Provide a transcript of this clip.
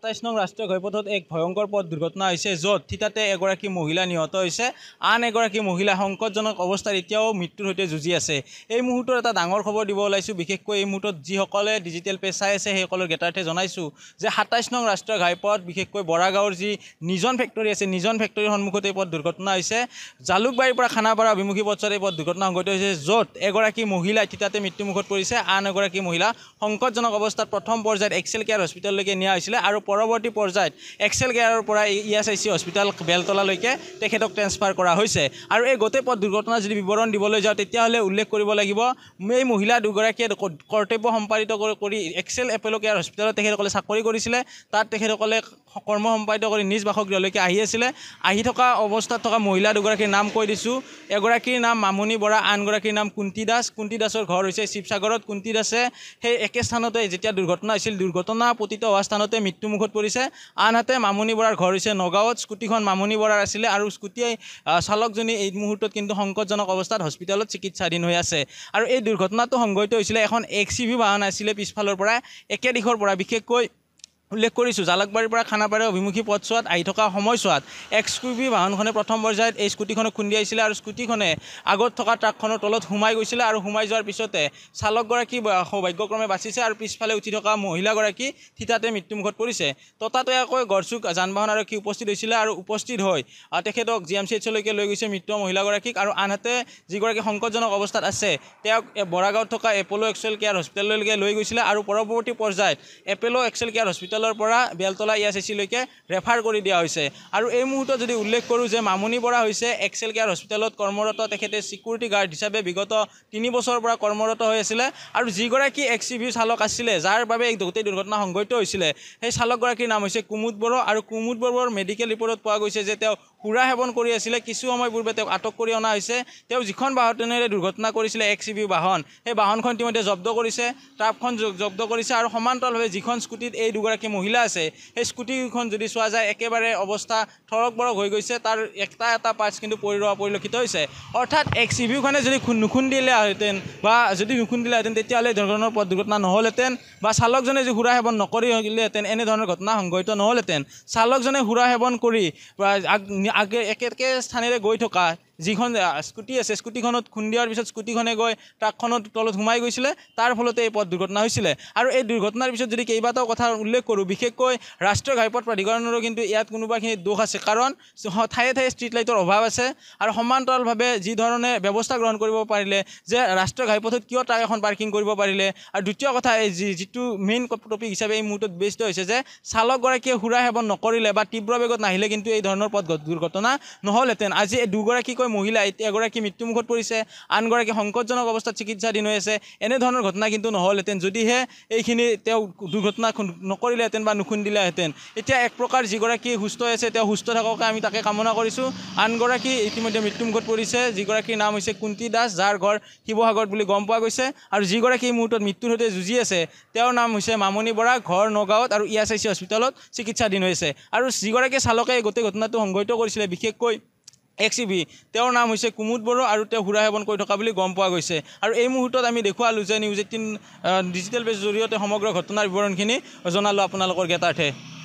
সাতাইছ নং ৰাষ্ট্ৰীয় ঘাইপথত এক ভয়ংকৰ পথ দুৰ্ঘটনা হৈছে য'ত থিতাতে এগৰাকী মহিলা নিহত হৈছে আন এগৰাকী মহিলা সংকটজনক অৱস্থাত এতিয়াও মৃত্যুৰ সৈতে যুঁজি আছে এই মুহূৰ্তত এটা ডাঙৰ খবৰ দিব ওলাইছোঁ বিশেষকৈ এই মুহূৰ্তত যিসকলে ডিজিটেল পে চাই আছে সেইসকলৰ গেটাৰ্থে জনাইছোঁ যে সাতাইছ নং ৰাষ্ট্ৰীয় ঘাইপথ বিশেষকৈ বৰাগাঁৱৰ যি নিজন ফেক্টৰী আছে নিজন ফেক্টৰীৰ সন্মুখত এই পথ দুৰ্ঘটনা হৈছে জালুকবাৰীৰ পৰা খানাপাৰা অভিমুখী পথত এই পথ দুৰ্ঘটনা সংঘটিত হৈছে য'ত এগৰাকী মহিলা থিতাতে মৃত্যুমুখত পৰিছে আন এগৰাকী মহিলা সংকটজনক অৱস্থাত প্ৰথম পৰ্যায়ত এক্সেল কেয়াৰ হস্পিটেললৈকে নিয়া হৈছিলে আৰু পৰৱৰ্তী পৰ্যায়ত এক্সেল গেয়াৰৰ পৰা E S I C hospital বেলতলালৈকে তেখেতক ট্ৰেন্সফাৰ কৰা হৈছে আৰু এই গোটেই পথ দুৰ্ঘটনাৰ যদি বিৱৰণ দিবলৈ যাওঁ তেতিয়াহ'লে উল্লেখ কৰিব লাগিব এই মহিলা দুগৰাকীয়ে কৰ্তব্য সম্পাদিত কৰি এক্সেল এপেলো কেয়াৰ হস্পিটেলত তেখেতসকলে চাকৰি কৰিছিলে তাত তেখেতসকলে কৰ্ম সম্পাদিত কৰি নিজ বাসগৃহলৈকে আহি আছিলে আহি থকা অৱস্থাত থকা মহিলা দুগৰাকীৰ নাম কৈ দিছোঁ এগৰাকীৰ নাম মামুনি বৰা আনগৰাকীৰ নাম কুন্তি দাস কুন্তি দাসৰ ঘৰ হৈছে শিৱসাগৰত কুন্তি দাসে সেই একে স্থানতে যেতিয়া দুৰ্ঘটনা হৈছিল দুৰ্ঘটনা পতিত হোৱা স্থানতে মৃত্যুমুখত পৰিছে আনহাতে মামুনি বৰাৰ ঘৰ হৈছে নগাঁৱত স্কুটিখন মামুনি বৰাৰ আছিলে আৰু স্কুটিয়ে চালকজনী এই মুহূৰ্তত কিন্তু সংকটজনক অৱস্থাত হস্পিটেলত চিকিৎসাধীন হৈ আছে আৰু এই দুৰ্ঘটনাটো সংঘটিত হৈছিলে এখন এক্স ভি বাহন আছিলে পিছফালৰ পৰা একে দিশৰ পৰা বিশেষকৈ উল্লেখ কৰিছোঁ জালুকবাৰীৰ পৰা খানাপাৰীৰ অভিমুখী পথছোৱাত আহি থকা সময়ছোৱাত এক্স এক্সকুভি বাহনখনে প্ৰথম পৰ্যায়ত এই স্কুটিখনক খুন্দিয়াইছিলে আৰু স্কুটিখনে আগত থকা ট্ৰাকখনৰ তলত সোমাই গৈছিলে আৰু সোমাই যোৱাৰ পিছতে চালকগৰাকী সৌভাগ্যক্ৰমে বাচিছে আৰু পিছফালে উঠি থকা মহিলাগৰাকী থিতাতে মৃত্যুমুখত পৰিছে ততাতৈয়াকৈ গড়চুক যান বাহন আৰক্ষী উপস্থিত হৈছিলে আৰু উপস্থিত হৈ তেখেতক জি এম চি এইচলৈকে লৈ গৈছে মৃত মহিলাগৰাকীক আৰু আনহাতে যিগৰাকী সংকটজনক অৱস্থাত আছে তেওঁক বৰাগাঁৱত থকা এপল' এক্সেল কেয়াৰ হস্পিটেললৈকে লৈ গৈছিলে আৰু পৰৱৰ্তী পৰ্যায়ত এপল' এক্সেল কেয়াৰ হস্পিটেল হস্পিটেলৰ পৰা বেলতলা ই এছ ৰেফাৰ কৰি দিয়া হৈছে আৰু এই মুহূৰ্তত যদি উল্লেখ কৰোঁ যে মামনিৰ বৰা হৈছে এক্সেল কেয়াৰ হস্পিটেলত কৰ্মৰত তেখেতে ছিকিউৰিটি গাৰ্ড হিচাপে বিগত তিনি বছৰৰ পৰা কৰ্মৰত হৈ আছিলে আৰু যিগৰাকী এক্স চি চালক আছিলে যাৰ বাবে এই গোটেই দুৰ্ঘটনা সংঘটিত হৈছিলে সেই চালকগৰাকীৰ নাম হৈছে কুমুদ বড়ো আৰু কুমুদ বৰুৱাৰ মেডিকেল ৰিপৰ্টত পোৱা গৈছে যে তেওঁ সুৰা সেৱন কৰি আছিলে কিছু সময় পূৰ্বে তেওঁক আটক কৰি অনা হৈছে তেওঁ যিখন বাহনেৰে দুৰ্ঘটনা কৰিছিলে এক চি বি বাহন সেই বাহনখন ইতিমধ্যে জব্দ কৰিছে ট্ৰাকখন জব্দ কৰিছে আৰু সমান্তৰালভাৱে যিখন স্কুটিত এই দুগৰাকী মহিলা আছে সেই স্কুটিখন যদি চোৱা যায় একেবাৰে অৱস্থা থৰক বৰক হৈ গৈছে তাৰ এটা এটা পাৰ্টছ কিন্তু পৰি ৰোৱা পৰিলক্ষিত হৈছে অৰ্থাৎ এক চি বিখনে যদি নুখুন্দিলেহেঁতেন বা যদি নুখুন্দিলেহেঁতেন তেতিয়াহ'লে এনেধৰণৰ পথ দুৰ্ঘটনা নহ'লহেঁতেন বা চালকজনে যদি সুৰা সেৱন নকৰিলেহেঁতেন এনেধৰণৰ ঘটনা সংঘটিত নহ'লহেঁতেন চালকজনে সুৰা সেৱন কৰি আগে একে একে স্থানেৰে গৈ থকা যিখন স্কুটি আছে স্কুটিখনত খুন্দিয়াৰ পিছত স্কুটিখনে গৈ ট্ৰাকখনত তলত সোমাই গৈছিলে তাৰ ফলতে এই পথ দুৰ্ঘটনা হৈছিলে আৰু এই দুৰ্ঘটনাৰ পিছত যদি কেইবাটাও কথা উল্লেখ কৰোঁ বিশেষকৈ ৰাষ্ট্ৰীয় ঘাইপথ প্ৰাধিকৰণৰো কিন্তু ইয়াত কোনোবাখিনি দোষ আছে কাৰণ ঠায়ে ঠায়ে ষ্ট্ৰীট লাইটৰ অভাৱ আছে আৰু সমান্তৰালভাৱে যিধৰণে ব্যৱস্থা গ্ৰহণ কৰিব পাৰিলে যে ৰাষ্ট্ৰীয় ঘাইপথত কিয় ট্ৰাক এখন পাৰ্কিং কৰিব পাৰিলে আৰু দ্বিতীয় কথা এই যি যিটো মেইন টপিক হিচাপে এই মুহূৰ্তত বিবেচিত হৈছে যে চালকগৰাকীয়ে সুৰা সেৱন নকৰিলে বা তীব্ৰ বেগত নাহিলে কিন্তু এই ধৰণৰ পথ দুৰ্ঘটনা নহ'লহেঁতেন আজি এই দুগৰাকীকৈ অসমীয়া মহিলা এতিয়া এগৰাকী মৃত্যুমুখত পৰিছে আনগৰাকী সংকটজনক অৱস্থাত চিকিৎসাধীন হৈ আছে এনেধৰণৰ ঘটনা কিন্তু নহ'লহেঁতেন যদিহে এইখিনি তেওঁ দুৰ্ঘটনা নকৰিলেহেঁতেন বা নুখুন্দিলেহেঁতেন এতিয়া এক প্ৰকাৰ যিগৰাকী সুস্থ হৈ আছে তেওঁ সুস্থ থাককে আমি তাকে কামনা কৰিছোঁ আনগৰাকী ইতিমধ্যে মৃত্যুমুখত পৰিছে যিগৰাকীৰ নাম হৈছে কুন্তি দাস যাৰ ঘৰ শিৱসাগৰত বুলি গম পোৱা গৈছে আৰু যিগৰাকী এই মুহূৰ্তত মৃত্যুৰ সৈতে যুঁজি আছে তেওঁৰ নাম হৈছে মামনি বৰা ঘৰ নগাঁৱত আৰু ই এছ আই চি হস্পিটেলত চিকিৎসাধীন হৈ আছে আৰু যিগৰাকী চালকে গোটেই ঘটনাটো সংঘটিত কৰিছিলে বিশেষকৈ এক চি বি তেওঁৰ নাম হৈছে কুমুদ বড়ো আৰু তেওঁ সুৰা সেৱন কৰি থকা বুলি গম পোৱা গৈছে আৰু এই মুহূৰ্তত আমি দেখুৱালোঁ যে নিউজ এইটিন ডিজিটেল পেজৰ জৰিয়তে সমগ্ৰ ঘটনাৰ বিৱৰণখিনি জনালোঁ আপোনালোকৰ জ্ঞাতাৰ্থে